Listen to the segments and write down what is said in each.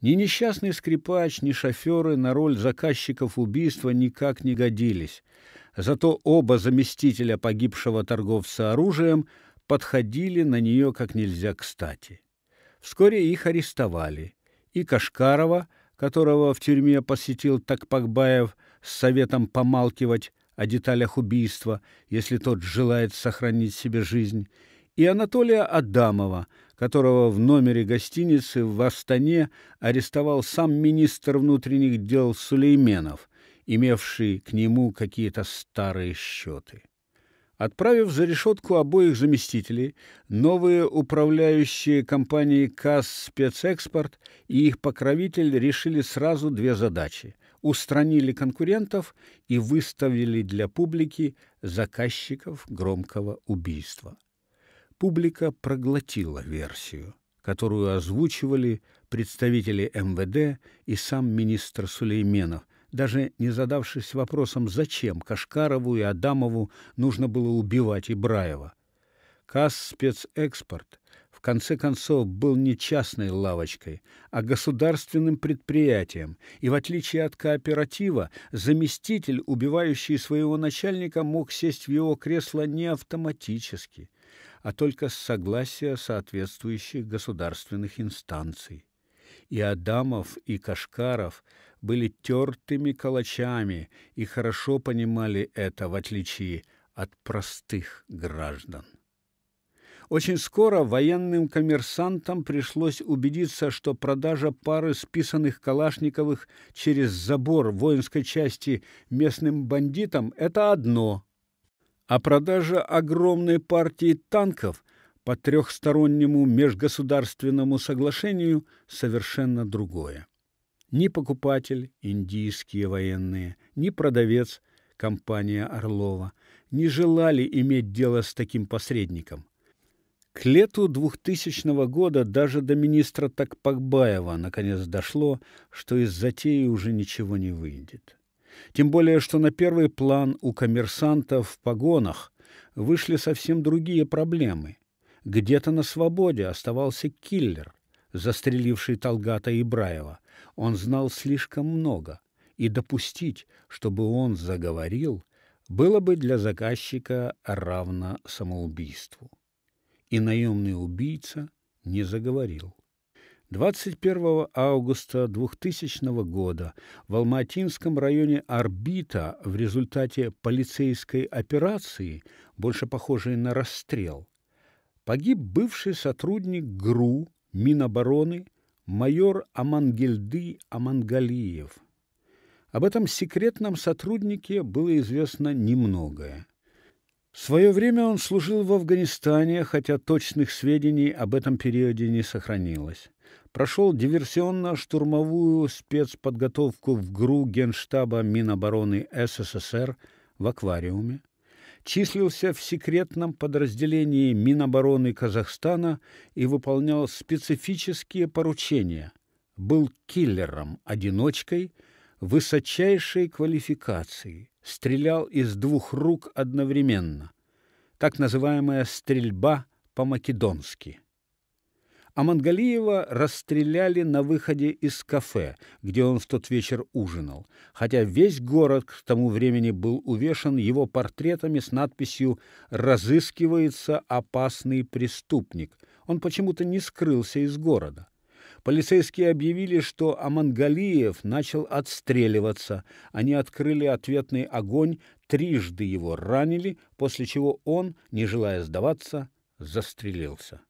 Ни несчастный скрипач, ни шоферы на роль заказчиков убийства никак не годились. Зато оба заместителя погибшего торговца оружием подходили на нее как нельзя кстати. Вскоре их арестовали, и Кашкарова, которого в тюрьме посетил Такпакбаев с советом помалкивать о деталях убийства, если тот желает сохранить себе жизнь, и Анатолия Адамова, которого в номере гостиницы в Астане арестовал сам министр внутренних дел Сулейменов, имевший к нему какие-то старые счеты. Отправив за решетку обоих заместителей, новые управляющие компании КАС «Спецэкспорт» и их покровитель решили сразу две задачи – устранили конкурентов и выставили для публики заказчиков громкого убийства публика проглотила версию, которую озвучивали представители МВД и сам министр Сулейменов, даже не задавшись вопросом, зачем Кашкарову и Адамову нужно было убивать Ибраева. КАС «Спецэкспорт» в конце концов был не частной лавочкой, а государственным предприятием, и в отличие от кооператива, заместитель, убивающий своего начальника, мог сесть в его кресло не автоматически, а только с согласия соответствующих государственных инстанций. И Адамов, и Кашкаров были тертыми калачами и хорошо понимали это в отличие от простых граждан. Очень скоро военным коммерсантам пришлось убедиться, что продажа пары списанных калашниковых через забор воинской части местным бандитам это одно, а продажа огромной партии танков по трехстороннему межгосударственному соглашению совершенно другое. Ни покупатель, индийские военные, ни продавец, компания Орлова, не желали иметь дело с таким посредником. К лету 2000 года даже до министра Такпакбаева наконец дошло, что из затеи уже ничего не выйдет. Тем более, что на первый план у коммерсантов в погонах вышли совсем другие проблемы. Где-то на свободе оставался киллер, застреливший Талгата Ибраева. Он знал слишком много, и допустить, чтобы он заговорил, было бы для заказчика равно самоубийству. И наемный убийца не заговорил. 21 августа 2000 года в Алматинском районе Арбита в результате полицейской операции, больше похожей на расстрел, погиб бывший сотрудник ГРУ Минобороны майор Амангельды Амангалиев. Об этом секретном сотруднике было известно немногое. В свое время он служил в Афганистане, хотя точных сведений об этом периоде не сохранилось. Прошел диверсионно-штурмовую спецподготовку в ГРУ Генштаба Минобороны СССР в аквариуме, числился в секретном подразделении Минобороны Казахстана и выполнял специфические поручения. Был киллером-одиночкой высочайшей квалификации – стрелял из двух рук одновременно. Так называемая стрельба по-македонски. А Мангалиева расстреляли на выходе из кафе, где он в тот вечер ужинал, хотя весь город к тому времени был увешан его портретами с надписью «Разыскивается опасный преступник». Он почему-то не скрылся из города. Полицейские объявили, что Амангалиев начал отстреливаться. Они открыли ответный огонь, трижды его ранили, после чего он, не желая сдаваться, застрелился.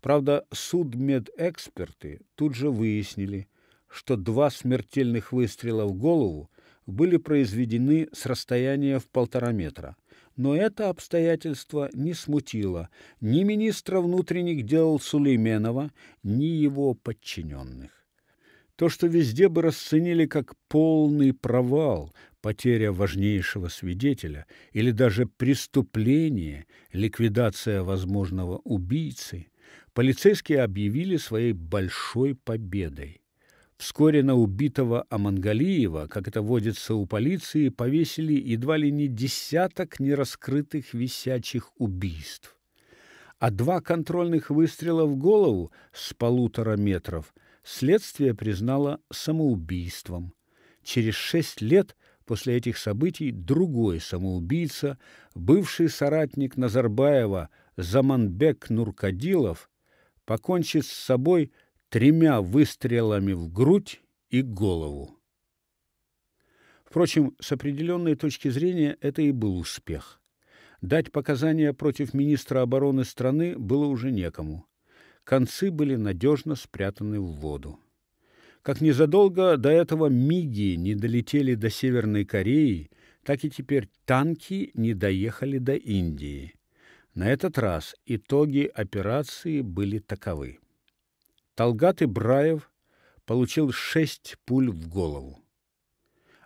Правда, судмедэксперты тут же выяснили, что два смертельных выстрела в голову были произведены с расстояния в полтора метра. Но это обстоятельство не смутило ни министра внутренних дел Сулейменова, ни его подчиненных. То, что везде бы расценили как полный провал, потеря важнейшего свидетеля или даже преступление, ликвидация возможного убийцы, полицейские объявили своей большой победой. Вскоре на убитого Амангалиева, как это водится у полиции, повесили едва ли не десяток нераскрытых висячих убийств. А два контрольных выстрела в голову с полутора метров следствие признало самоубийством. Через шесть лет после этих событий другой самоубийца, бывший соратник Назарбаева Заманбек Нуркадилов, покончит с собой – тремя выстрелами в грудь и голову. Впрочем, с определенной точки зрения это и был успех. Дать показания против министра обороны страны было уже некому. Концы были надежно спрятаны в воду. Как незадолго до этого миги не долетели до Северной Кореи, так и теперь танки не доехали до Индии. На этот раз итоги операции были таковы. Талгат Ибраев получил шесть пуль в голову.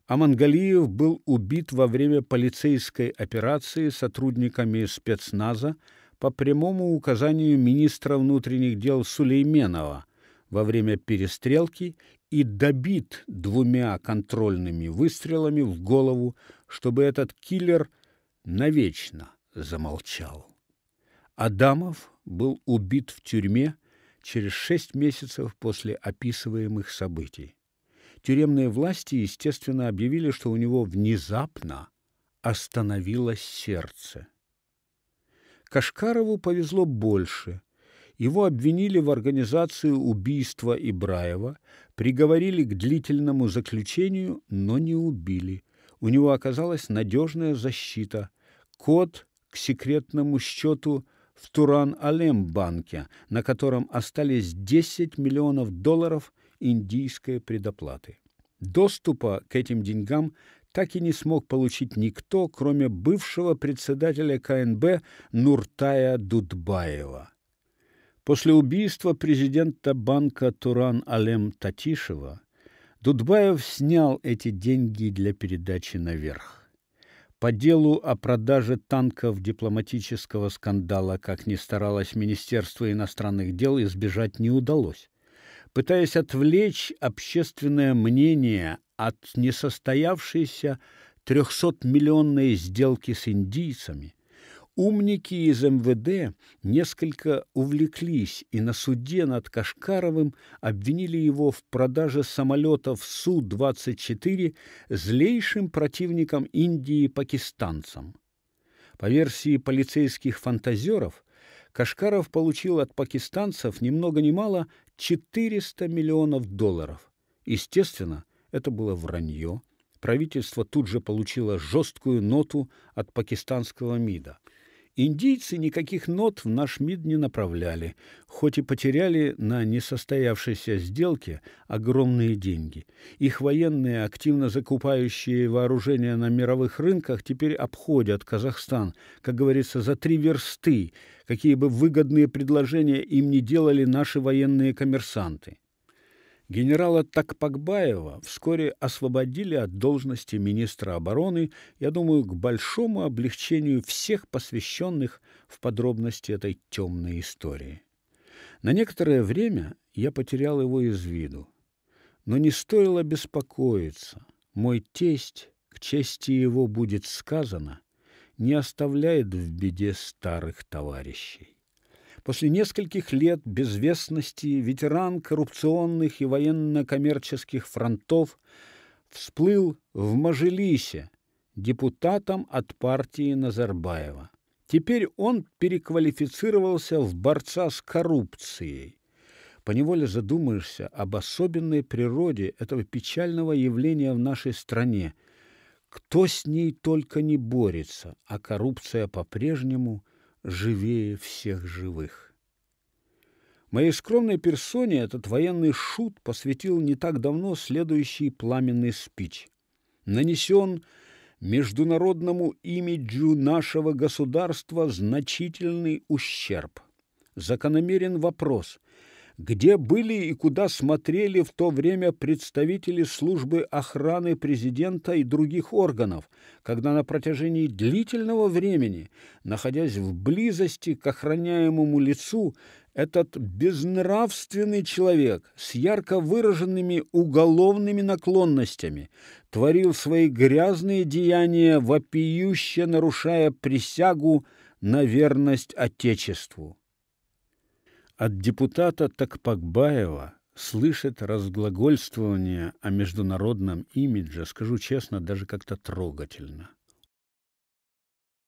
Амангалиев был убит во время полицейской операции сотрудниками спецназа по прямому указанию министра внутренних дел Сулейменова во время перестрелки и добит двумя контрольными выстрелами в голову, чтобы этот киллер навечно замолчал. Адамов был убит в тюрьме через шесть месяцев после описываемых событий. Тюремные власти, естественно, объявили, что у него внезапно остановилось сердце. Кашкарову повезло больше. Его обвинили в организации убийства Ибраева, приговорили к длительному заключению, но не убили. У него оказалась надежная защита, код к секретному счету – в Туран-Алем-банке, на котором остались 10 миллионов долларов индийской предоплаты. Доступа к этим деньгам так и не смог получить никто, кроме бывшего председателя КНБ Нуртая Дудбаева. После убийства президента банка Туран-Алем Татишева Дудбаев снял эти деньги для передачи наверх. По делу о продаже танков дипломатического скандала, как ни старалось Министерство иностранных дел, избежать не удалось. Пытаясь отвлечь общественное мнение от несостоявшейся 300-миллионной сделки с индийцами, Умники из МВД несколько увлеклись и на суде над Кашкаровым обвинили его в продаже самолетов Су-24 злейшим противникам Индии и пакистанцам. По версии полицейских фантазеров, Кашкаров получил от пакистанцев ни много ни мало 400 миллионов долларов. Естественно, это было вранье. Правительство тут же получило жесткую ноту от пакистанского МИДа – Индийцы никаких нот в наш МИД не направляли, хоть и потеряли на несостоявшейся сделке огромные деньги. Их военные, активно закупающие вооружение на мировых рынках, теперь обходят Казахстан, как говорится, за три версты, какие бы выгодные предложения им не делали наши военные коммерсанты. Генерала Такпакбаева вскоре освободили от должности министра обороны, я думаю, к большому облегчению всех посвященных в подробности этой темной истории. На некоторое время я потерял его из виду. Но не стоило беспокоиться. Мой тесть, к чести его будет сказано, не оставляет в беде старых товарищей. После нескольких лет безвестности ветеран коррупционных и военно-коммерческих фронтов всплыл в Мажилисе депутатом от партии Назарбаева. Теперь он переквалифицировался в борца с коррупцией. Поневоле задумаешься об особенной природе этого печального явления в нашей стране. Кто с ней только не борется, а коррупция по-прежнему – живее всех живых. Моей скромной персоне этот военный шут посвятил не так давно следующий пламенный спич. Нанесен международному имиджу нашего государства значительный ущерб. Закономерен вопрос, где были и куда смотрели в то время представители службы охраны президента и других органов, когда на протяжении длительного времени, находясь в близости к охраняемому лицу, этот безнравственный человек с ярко выраженными уголовными наклонностями творил свои грязные деяния, вопиюще нарушая присягу на верность отечеству. От депутата Такпакбаева слышать разглагольствование о международном имидже, скажу честно, даже как-то трогательно.